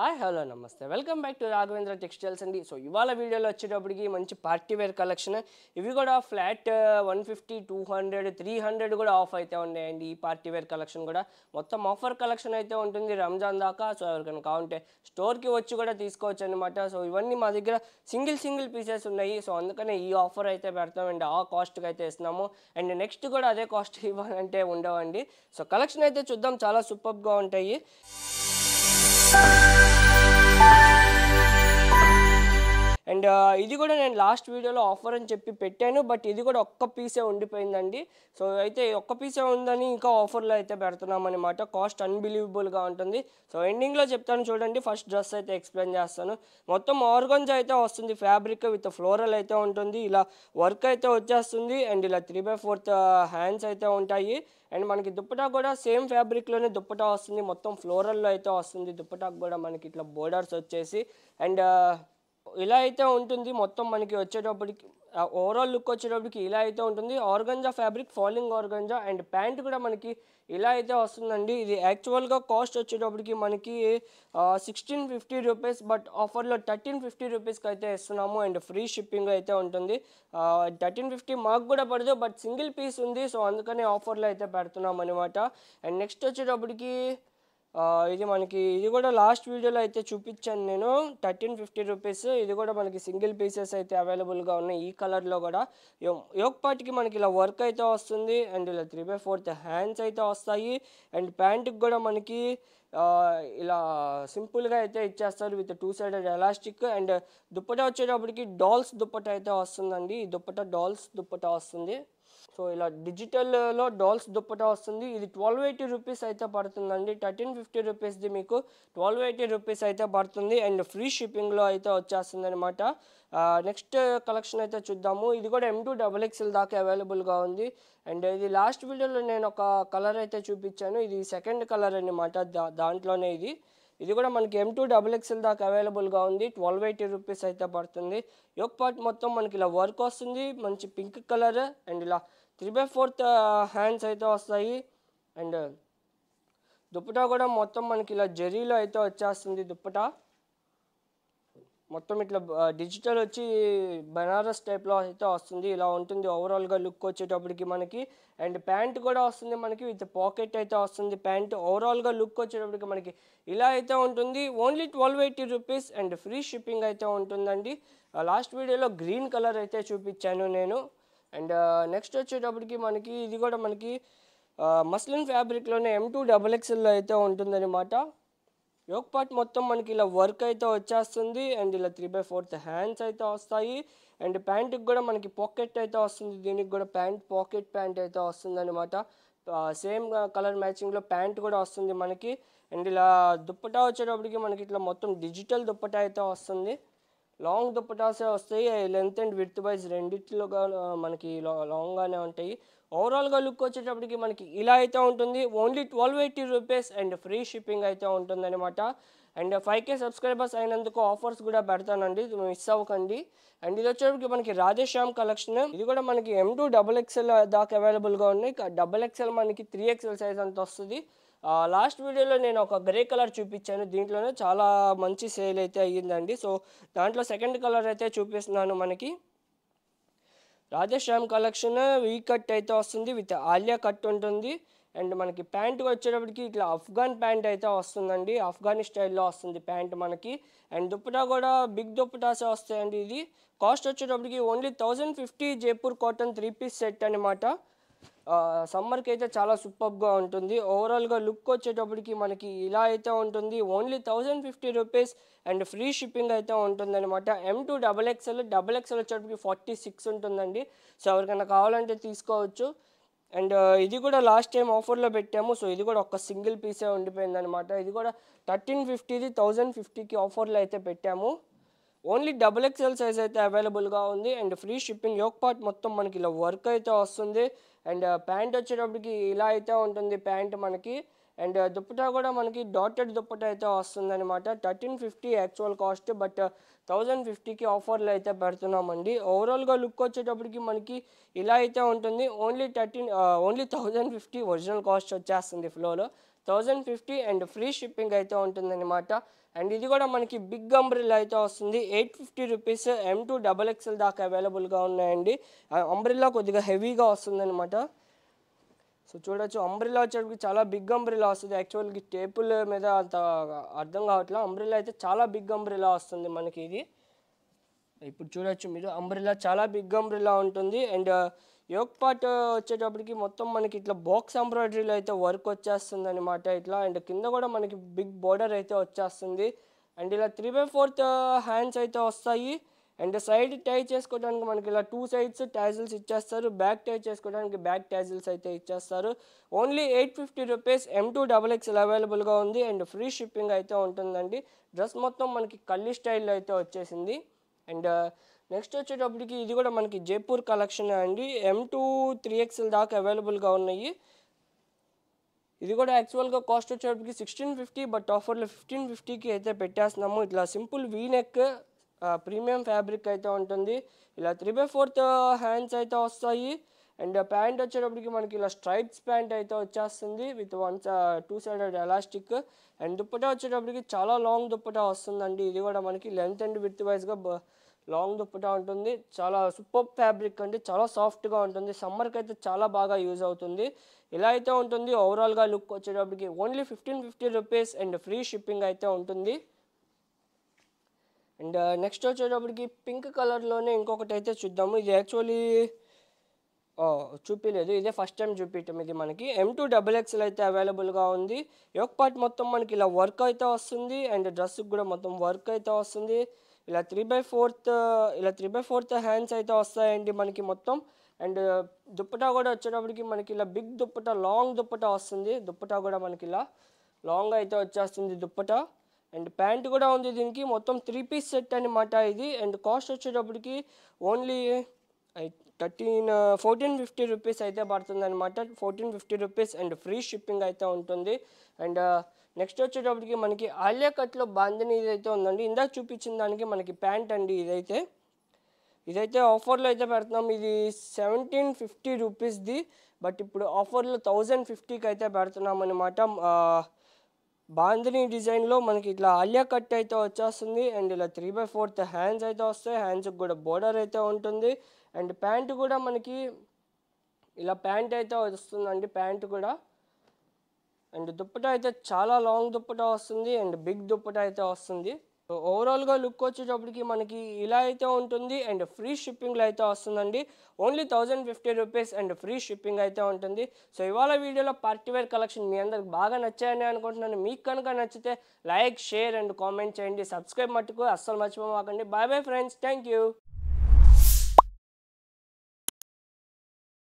hi hello నమస్తే welcome back to Raghavendra textiles అండి so ఇవాళ వీడియోలో వచ్చేటప్పటికి మంచి పార్టీ వేర్ కలెక్షన్ ఇవి కూడా flat one fifty two hundred three hundred కూడా ఆఫ్ అయితే ఉన్నాయండి ఈ పార్టీ వేర్ కలెక్షన్ కూడా మొత్తం ఆఫర్ కలెక్షన్ అయితే ఉంటుంది రంజాన్ దాకా సో ఎవరికైనా కావాలంటే స్టోర్కి వచ్చి కూడా తీసుకోవచ్చు అనమాట సో ఇవన్నీ మా దగ్గర సింగిల్ సింగిల్ పీసెస్ ఉన్నాయి సో అందుకనే ఈ ఆఫర్ అయితే పెడతామండి ఆ కాస్ట్కి అయితే ఇస్తున్నాము అండ్ నెక్స్ట్ కూడా అదే కాస్ట్ ఇవ్వాలంటే ఉండవండి సో కలెక్షన్ అయితే చూద్దాం చాలా సూపర్గా ఉంటాయి అండ్ ఇది కూడా నేను లాస్ట్ వీడియోలో ఆఫర్ అని చెప్పి పెట్టాను బట్ ఇది కూడా ఒక్క పీసే ఉండిపోయిందండి సో అయితే ఒక్క పీసే ఉందని ఇంకా ఆఫర్లో అయితే పెడుతున్నాం అనమాట కాస్ట్ అన్బిలీవబుల్గా ఉంటుంది సో ఎండింగ్లో చెప్తాను చూడండి ఫస్ట్ డ్రెస్ అయితే ఎక్స్ప్లెయిన్ చేస్తాను మొత్తం ఆర్గన్స్ అయితే వస్తుంది ఫ్యాబ్రిక్ విత్ ఫ్లోరల్ అయితే ఉంటుంది ఇలా వర్క్ అయితే వచ్చేస్తుంది అండ్ ఇలా త్రీ బై ఫోర్త్ హ్యాండ్స్ అయితే ఉంటాయి అండ్ మనకి దుప్పటా కూడా సేమ్ ఫ్యాబ్రిక్లోనే దుప్పటా వస్తుంది మొత్తం ఫ్లోరల్లో అయితే వస్తుంది దుప్పటాకు కూడా మనకి ఇట్లా బోర్డర్స్ వచ్చేసి అండ్ ఇలా అయితే ఉంటుంది మొత్తం మనకి వచ్చేటప్పటికి ఓవరాల్ లుక్ వచ్చేటప్పటికి ఇలా అయితే ఉంటుంది organza fabric falling organza and pant కూడా మనకి ఇలా అయితే వస్తుందండి ఇది యాక్చువల్గా కాస్ట్ వచ్చేటప్పటికి మనకి సిక్స్టీన్ ఫిఫ్టీ రూపీస్ బట్ ఆఫర్లో థర్టీన్ ఫిఫ్టీ రూపీస్కి అయితే ఇస్తున్నాము అండ్ ఫ్రీ షిప్పింగ్ అయితే ఉంటుంది థర్టీన్ ఫిఫ్టీ మాకు కూడా పడదు బట్ సింగిల్ పీస్ ఉంది సో అందుకనే ఆఫర్లో అయితే పెడుతున్నాం అనమాట అండ్ నెక్స్ట్ వచ్చేటప్పటికి ఇది మనకి ఇది కూడా లాస్ట్ వీడియోలో అయితే చూపించాను నేను థర్టీన్ ఫిఫ్టీ రూపీస్ ఇది కూడా మనకి సింగిల్ పీసెస్ అయితే అవైలబుల్గా ఉన్నాయి ఈ కలర్లో కూడా యోక్ పార్ట్కి మనకి ఇలా వర్క్ అయితే వస్తుంది అండ్ ఇలా త్రీ బై ఫోర్త్ హ్యాండ్స్ అయితే వస్తాయి అండ్ ప్యాంటుకి కూడా మనకి ఇలా సింపుల్గా అయితే ఇచ్చేస్తారు with two sided elastic and dupatta వచ్చేటప్పటికి డాల్స్ దుప్పట అయితే వస్తుందండి ఈ దుప్పట డాల్స్ దుప్పట వస్తుంది సో ఇలా డిజిటల్లో డాల్స్ దుప్పటా వస్తుంది ఇది ట్వెల్వ్ ఎయిటీ రూపీస్ అయితే పడుతుందండి థర్టీన్ ఫిఫ్టీ రూపీస్ది మీకు ట్వెల్వ్ ఎయిటీ రూపీస్ అయితే పడుతుంది అండ్ ఫ్రీ షిప్పింగ్లో అయితే వచ్చేస్తుంది అనమాట నెక్స్ట్ కలెక్షన్ అయితే చూద్దాము ఇది కూడా ఎం టూ డబుల్ ఎక్స్ఎల్ దాకా అవైలబుల్గా ఉంది అండ్ ఇది లాస్ట్ వీడియోలో నేను ఒక కలర్ అయితే చూపించాను ఇది సెకండ్ కలర్ అనమాట దా దాంట్లోనే ఇది ఇది కూడా మనకి ఎం టూ డబుల్ ఎక్స్ఎల్ దాకా అవైలబుల్గా ఉంది ట్వెల్వ్ ఎయిటీ రూపీస్ అయితే పడుతుంది యోక్ పార్ట్ మొత్తం మనకి ఇలా వర్క్ వస్తుంది మంచి పింక్ కలర్ అండ్ ఇలా త్రీ బై ఫోర్త్ హ్యాండ్స్ అయితే వస్తాయి అండ్ దుప్పటా కూడా మొత్తం మనకి ఇలా జరీలో అయితే వచ్చేస్తుంది దుప్పటా మొత్తం ఇట్లా డిజిటల్ వచ్చి బనారస్ టైప్లో అయితే వస్తుంది ఇలా ఉంటుంది ఓవరాల్గా లుక్ వచ్చేటప్పటికి మనకి అండ్ ప్యాంట్ కూడా వస్తుంది మనకి విత్ పాకెట్ అయితే వస్తుంది ప్యాంట్ ఓవరాల్గా లుక్ వచ్చేటప్పటికి మనకి ఇలా అయితే ఉంటుంది only twelve eighty rupees and free shipping అయితే ఉంటుందండి లాస్ట్ వీడియోలో గ్రీన్ కలర్ అయితే చూపించాను నేను అండ్ నెక్స్ట్ వచ్చేటప్పటికి మనకి ఇది కూడా మనకి మస్లిన్ ఫ్యాబ్రిక్లోనే ఎం టూ డబుల్ ఎక్స్ఎల్లో అయితే ఉంటుందన్నమాట యోగ్ పార్ట్ మొత్తం మనకి ఇలా వర్క్ అయితే వచ్చేస్తుంది అండ్ ఇలా త్రీ బై ఫోర్త్ హ్యాండ్స్ అయితే వస్తాయి అండ్ ప్యాంటుకి కూడా మనకి పాకెట్ అయితే వస్తుంది దీనికి కూడా ప్యాంట్ పాకెట్ ప్యాంట్ అయితే వస్తుంది అనమాట సేమ్ కలర్ మ్యాచింగ్లో ప్యాంట్ కూడా వస్తుంది మనకి అండ్ ఇలా దుప్పటా వచ్చేటప్పటికి మనకి ఇట్లా మొత్తం డిజిటల్ దుప్పటా అయితే వస్తుంది లాంగ్ దుప్పటాసే వస్తాయి లెంత్ అండ్ విత్ వైజ్ రెండిట్లోగా మనకి లాంగ్గానే ఉంటాయి ఓవరాల్గా లుక్ వచ్చేటప్పటికి మనకి ఇలా అయితే ఉంటుంది only twelve eighty rupees and free shipping అయితే ఉంటుందన్నమాట అండ్ ఫైవ్ కే సబ్స్క్రైబర్స్ అయినందుకు ఆఫర్స్ కూడా పెడతానండి మిస్ అవ్వకండి అండ్ ఇది వచ్చేటప్పటికి మనకి రాధేశ్యామ్ కలెక్షన్ ఇది కూడా మనకి ఎం టూ డబుల్ ఎక్స్ఎల్ దాకా అవైలబుల్గా ఉన్నాయి డబుల్ ఎక్స్ఎల్ మనకి త్రీ ఎక్స్ఎల్ సైజ్ అంత వస్తుంది లాస్ట్ వీడియోలో నేను ఒక గ్రే కలర్ చూపించాను దీంట్లోనే చాలా మంచి సేల్ అయితే అయ్యిందండి సో దాంట్లో సెకండ్ కలర్ అయితే చూపిస్తున్నాను మనకి రాజశ్యామ్ కలెక్షన్ వీ కట్ అయితే వస్తుంది విత్ ఆలియా కట్ ఉంటుంది అండ్ మనకి ప్యాంటు వచ్చేటప్పటికి ఇట్లా ఆఫ్ఘాన్ ప్యాంట్ అయితే వస్తుందండి ఆఫ్ఘాని స్టైల్లో వస్తుంది ప్యాంట్ మనకి అండ్ దుప్పటా కూడా బిగ్ దుప్పటాసే వస్తాయండి ఇది కాస్ట్ వచ్చేటప్పటికి only thousand fifty Jaipur cotton three piece set అనమాట సమ్మర్కి అయితే చాలా సూపర్గా ఉంటుంది ఓవరాల్గా లుక్ వచ్చేటప్పటికి మనకి ఇలా అయితే ఉంటుంది only thousand fifty rupees and free shipping అయితే ఉంటుంది అనమాట M to double XL double XL వచ్చేటప్పటికి ఫార్టీ సిక్స్ ఉంటుందండి సో ఎవరికైనా కావాలంటే తీసుకోవచ్చు అండ్ uh, ఇది కూడా లాస్ట్ టైం ఆఫర్లో పెట్టాము సో ఇది కూడా ఒక సింగిల్ పీసే ఉండిపోయిందనమాట ఇది కూడా థర్టీన్ ఫిఫ్టీది థౌజండ్ ఫిఫ్టీకి ఆఫర్లో అయితే పెట్టాము ఓన్లీ డబుల్ ఎక్స్ఎల్ సైజ్ అయితే అవైలబుల్గా ఉంది and free shipping yoke part మొత్తం మనకి ఇలా వర్క్ అయితే వస్తుంది అండ్ ప్యాంట్ వచ్చేటప్పటికి ఇలా అయితే ఉంటుంది ప్యాంట్ మనకి అండ్ దుప్పటా కూడా మనకి డాటెడ్ దుప్పట అయితే వస్తుంది అనమాట thirteen fifty actual cost but thousand ఫిఫ్టీకి ఆఫర్లు అయితే పెడుతున్నామండి ఓవరాల్గా లుక్ వచ్చేటప్పటికి మనకి ఇలా అయితే ఉంటుంది only thirteen only thousand fifty original cost వచ్చేస్తుంది ఫ్లోలో thousand fifty and free shipping అయితే ఉంటుందన్నమాట అండ్ ఇది కూడా మనకి బిగ్ అంబ్రిల్ అయితే వస్తుంది eight fifty rupees M to double XL దాకా అవైలబుల్గా ఉన్నాయండి అంబ్రిల్లా కొద్దిగా హెవీగా వస్తుందన్నమాట సో చూడొచ్చు అంబ్రిల్లా వచ్చేటప్పుడు చాలా బిగ్ అంబ్రిల్లా వస్తుంది యాక్చువల్గా టేపుల్ మీద అంత అర్థం కావట్లేదు అంబ్రిల్లా అయితే చాలా బిగ్ అంబ్రిల్లా వస్తుంది మనకి ఇది ఇప్పుడు చూడొచ్చు మీరు అంబ్రిల్లా చాలా బిగ్ అంబ్రిల్లా ఉంటుంది అండ్ uh, యోగ్ పార్ట్ వచ్చేటప్పటికి మొత్తం మనకి ఇట్లా బాక్స్ ఎంబ్రాయిడరీలో అయితే వర్క్ వచ్చేస్తుంది అనమాట ఇట్లా అండ్ కింద కూడా మనకి బిగ్ బార్డర్ అయితే వచ్చేస్తుంది అండ్ ఇలా త్రీ బై ఫోర్త్ హ్యాండ్స్ అయితే వస్తాయి అండ్ సైడ్ టై చేసుకోవడానికి మనకి ఇలా టూ సైడ్స్ ట్యాజిల్స్ ఇచ్చేస్తారు బ్యాక్ టై చేసుకోవడానికి బ్యాక్ ట్యాజిల్స్ అయితే ఇచ్చేస్తారు only eight fifty rupees M to double XL అవైలబుల్గా ఉంది అండ్ ఫ్రీ షిప్పింగ్ అయితే ఉంటుందండి డ్రెస్ మొత్తం మనకి కళ్ళి స్టైల్లో అయితే వచ్చేసింది అండ్ నెక్స్ట్ uh, వచ్చేటప్పటికి ఇది కూడా మనకి జైపూర్ కలెక్షన్ అండి ఎం టూ త్రీ ఎక్స్ఎల్ దాకా అవైలబుల్గా ఉన్నాయి ఇది కూడా యాక్చువల్గా కాస్ట్ వచ్చేటప్పటికి సిక్స్టీన్ ఫిఫ్టీ బట్ ఆఫర్లో ఫిఫ్టీన్ ఫిఫ్టీకి అయితే పెట్టేస్తున్నాము ఇట్లా simple V neck premium fabric అయితే ఉంటుంది ఇలా త్రీ బై ఫోర్త్ హ్యాండ్స్ అయితే వస్తాయి అండ్ ప్యాంట్ uh, వచ్చేటప్పటికి మనకి ఇలా స్ట్రైప్స్ ప్యాంట్ అయితే వచ్చేస్తుంది with one two sided elastic and dupatta వచ్చేటప్పటికి చాలా లాంగ్ దుప్పటా వస్తుందండి ఇది కూడా మనకి లెంత్ అండ్ విత్ వైజ్గా లాంగ్ దుప్పటా ఉంటుంది చాలా సూపర్ ఫ్యాబ్రిక్ అంటే చాలా సాఫ్ట్గా ఉంటుంది సమ్మర్కి అయితే చాలా బాగా యూజ్ అవుతుంది ఇలా అయితే ఉంటుంది ఓవరాల్గా లుక్ వచ్చేటప్పటికి only fifteen fifty rupees and free shipping అయితే ఉంటుంది అండ్ నెక్స్ట్ uh, వచ్చేటప్పటికి పింక్ కలర్లోనే ఇంకొకటి అయితే చూద్దాము ఇది యాక్చువల్లీ చూపించలేదు ఇదే ఫస్ట్ టైం చూపించటం ఇది మనకి ఎం టూ డబుల్ ఎక్స్ఎల్ అయితే అవైలబుల్గా ఉంది యోక్ పార్ట్ మొత్తం మనకి ఇలా వర్క్ అయితే వస్తుంది అండ్ డ్రెస్కి కూడా మొత్తం వర్క్ అయితే వస్తుంది ఇలా త్రీ బై ఫోర్త్ ఇలా త్రీ బై ఫోర్త్ హ్యాండ్స్ అయితే వస్తాయండి మనకి మొత్తం అండ్ దుప్పటా కూడా వచ్చేటప్పటికి మనకి ఇలా బిగ్ దుప్పట లాంగ్ దుప్పట వస్తుంది దుప్పటా కూడా మనకి ఇలా లాంగ్ అయితే వచ్చేస్తుంది దుప్పట అండ్ ప్యాంట్ కూడా ఉంది దీనికి మొత్తం త్రీ పీస్ సెట్ అనమాట ఇది అండ్ కాస్ట్ వచ్చేటప్పటికి only thirteen fourteen fifty rupees అయితే పడుతుంది అనమాట fourteen fifty rupees and free shipping అయితే ఉంటుంది అండ్ నెక్స్ట్ వచ్చేటప్పటికి మనకి ఆలియా కట్లో బాందని ఇదైతే ఉందండి ఇందాక చూపించిన దానికి మనకి ప్యాంట్ అండి ఇదైతే ఇదైతే ఆఫర్లో అయితే పెడుతున్నాం ఇది సెవెంటీన్ ఫిఫ్టీ రూపీస్ది బట్ ఇప్పుడు ఆఫర్లో థౌజండ్ ఫిఫ్టీకి అయితే పెడుతున్నాం అనమాట బాంధిని డిజైన్లో మనకి ఇట్లా ఆలియా కట్ అయితే వచ్చేస్తుంది అండ్ ఇలా త్రీ బై ఫోర్త్ హ్యాండ్స్ అయితే వస్తాయి హ్యాండ్స్కి కూడా బోర్డర్ అయితే ఉంటుంది అండ్ ప్యాంటు కూడా మనకి ఇలా ప్యాంట్ అయితే వస్తుందండి ప్యాంటు కూడా అండ్ దుప్పట అయితే చాలా లాంగ్ దుప్పట వస్తుంది అండ్ బిగ్ దుప్పట అయితే వస్తుంది ఓవరాల్గా లుక్ వచ్చేటప్పటికి మనకి ఇలా అయితే ఉంటుంది అండ్ ఫ్రీ షిప్పింగ్లో అయితే వస్తుందండి only thousand fifty rupees and free shipping అయితే ఉంటుంది సో ఇవాళ వీడియోలో పార్టీవేర్ కలెక్షన్ మీ అందరికి బాగా నచ్చాయని అనుకుంటున్నాను మీకు కనుక నచ్చితే లైక్ షేర్ అండ్ కామెంట్ చేయండి సబ్స్క్రైబ్ మట్టుకు అస్సలు మర్చిపోమాకండి bye bye friends thank you